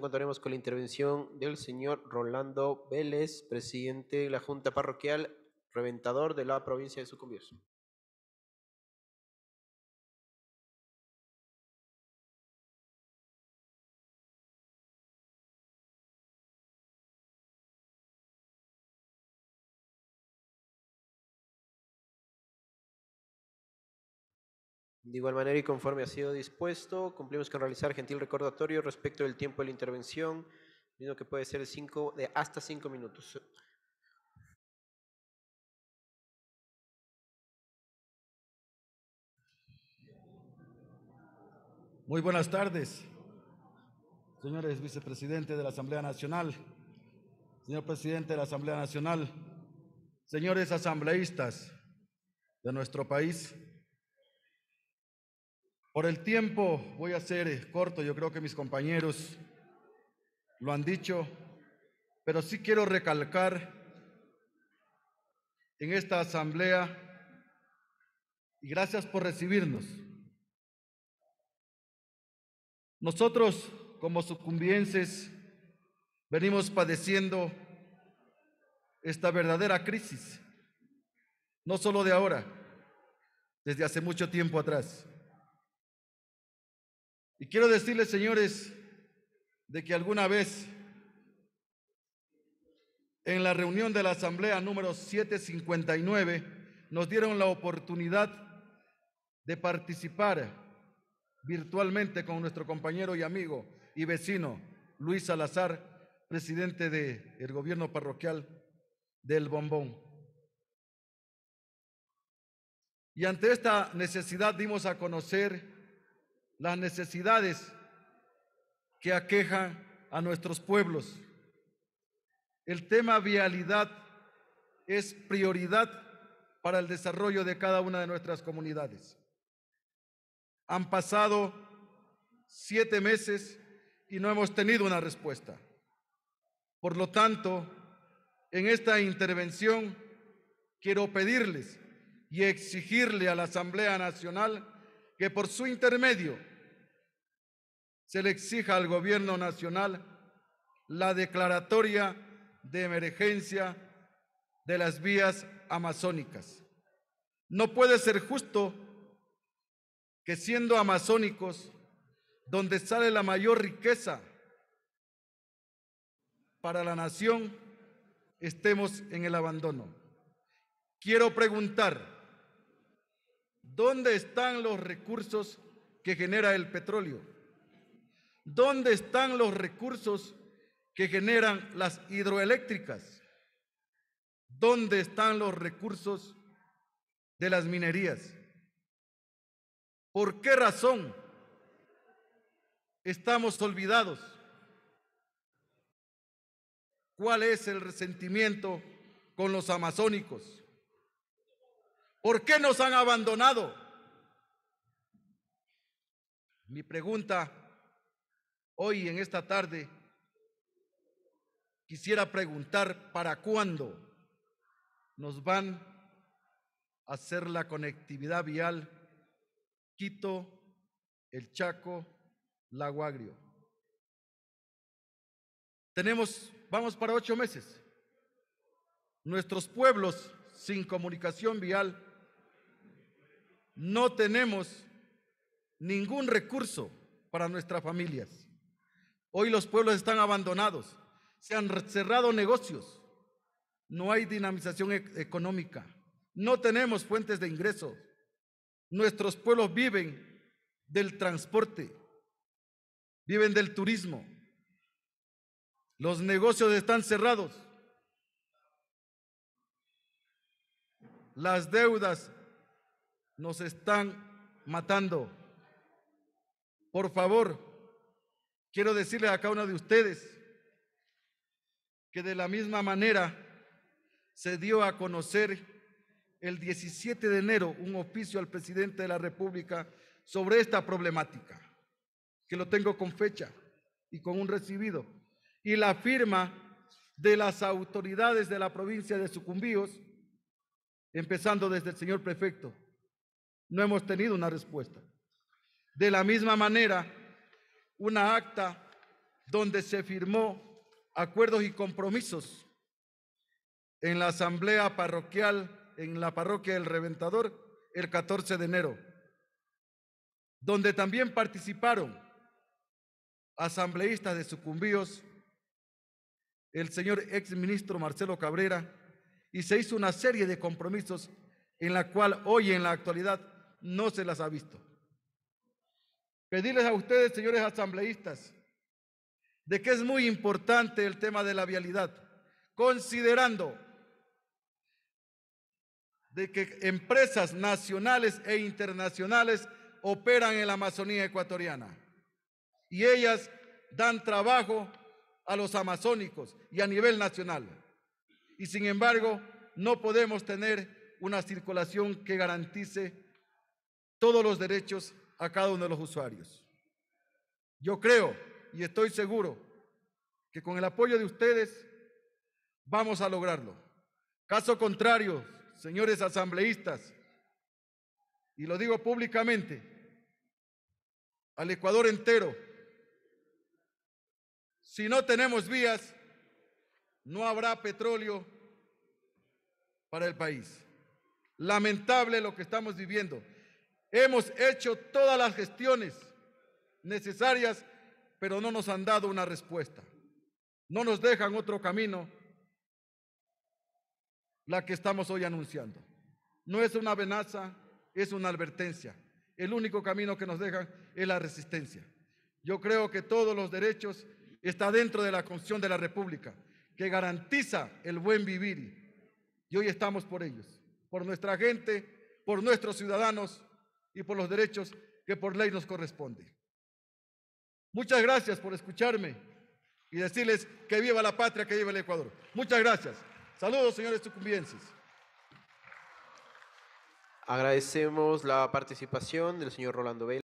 contaremos con la intervención del señor Rolando Vélez, presidente de la Junta Parroquial Reventador de la provincia de Sucumbíos. De igual manera y conforme ha sido dispuesto, cumplimos con realizar gentil recordatorio respecto del tiempo de la intervención, viendo que puede ser cinco, de hasta cinco minutos. Muy buenas tardes, señores vicepresidentes de la Asamblea Nacional, señor presidente de la Asamblea Nacional, señores asambleístas de nuestro país. Por el tiempo voy a ser eh, corto, yo creo que mis compañeros lo han dicho, pero sí quiero recalcar en esta asamblea y gracias por recibirnos. Nosotros como sucumbienses venimos padeciendo esta verdadera crisis, no solo de ahora, desde hace mucho tiempo atrás. Y quiero decirles, señores, de que alguna vez en la reunión de la Asamblea número 759 nos dieron la oportunidad de participar virtualmente con nuestro compañero y amigo y vecino Luis Salazar, presidente del gobierno parroquial del Bombón. Y ante esta necesidad dimos a conocer las necesidades que aquejan a nuestros pueblos. El tema vialidad es prioridad para el desarrollo de cada una de nuestras comunidades. Han pasado siete meses y no hemos tenido una respuesta. Por lo tanto, en esta intervención quiero pedirles y exigirle a la Asamblea Nacional que por su intermedio se le exija al gobierno nacional la declaratoria de emergencia de las vías amazónicas. No puede ser justo que siendo amazónicos, donde sale la mayor riqueza para la nación, estemos en el abandono. Quiero preguntar, ¿Dónde están los recursos que genera el petróleo? ¿Dónde están los recursos que generan las hidroeléctricas? ¿Dónde están los recursos de las minerías? ¿Por qué razón estamos olvidados? ¿Cuál es el resentimiento con los amazónicos? ¿Por qué nos han abandonado? Mi pregunta hoy en esta tarde, quisiera preguntar para cuándo nos van a hacer la conectividad vial Quito, el Chaco, Lago Agrio. Tenemos, vamos para ocho meses. Nuestros pueblos sin comunicación vial no tenemos ningún recurso para nuestras familias. Hoy los pueblos están abandonados, se han cerrado negocios, no hay dinamización e-, económica, no tenemos fuentes de ingresos, nuestros pueblos viven del transporte, viven del turismo, los negocios están cerrados, las deudas nos están matando. Por favor, quiero decirle a cada uno de ustedes que de la misma manera se dio a conocer el 17 de enero un oficio al presidente de la República sobre esta problemática, que lo tengo con fecha y con un recibido, y la firma de las autoridades de la provincia de Sucumbíos, empezando desde el señor prefecto, no hemos tenido una respuesta. De la misma manera, una acta donde se firmó acuerdos y compromisos en la asamblea parroquial en la parroquia del Reventador el 14 de enero, donde también participaron asambleístas de sucumbíos, el señor exministro Marcelo Cabrera, y se hizo una serie de compromisos en la cual hoy en la actualidad no se las ha visto. Pedirles a ustedes, señores asambleístas, de que es muy importante el tema de la vialidad, considerando de que empresas nacionales e internacionales operan en la Amazonía ecuatoriana y ellas dan trabajo a los amazónicos y a nivel nacional. Y sin embargo, no podemos tener una circulación que garantice todos los derechos a cada uno de los usuarios. Yo creo y estoy seguro que con el apoyo de ustedes vamos a lograrlo. Caso contrario, señores asambleístas, y lo digo públicamente, al Ecuador entero, si no tenemos vías, no habrá petróleo para el país. Lamentable lo que estamos viviendo. Hemos hecho todas las gestiones necesarias, pero no nos han dado una respuesta. No nos dejan otro camino, la que estamos hoy anunciando. No es una amenaza, es una advertencia. El único camino que nos dejan es la resistencia. Yo creo que todos los derechos están dentro de la Constitución de la República, que garantiza el buen vivir. Y hoy estamos por ellos, por nuestra gente, por nuestros ciudadanos, y por los derechos que por ley nos corresponde. Muchas gracias por escucharme y decirles que viva la patria, que viva el Ecuador. Muchas gracias. Saludos, señores tucumbienses. Agradecemos la participación del señor Rolando Vela.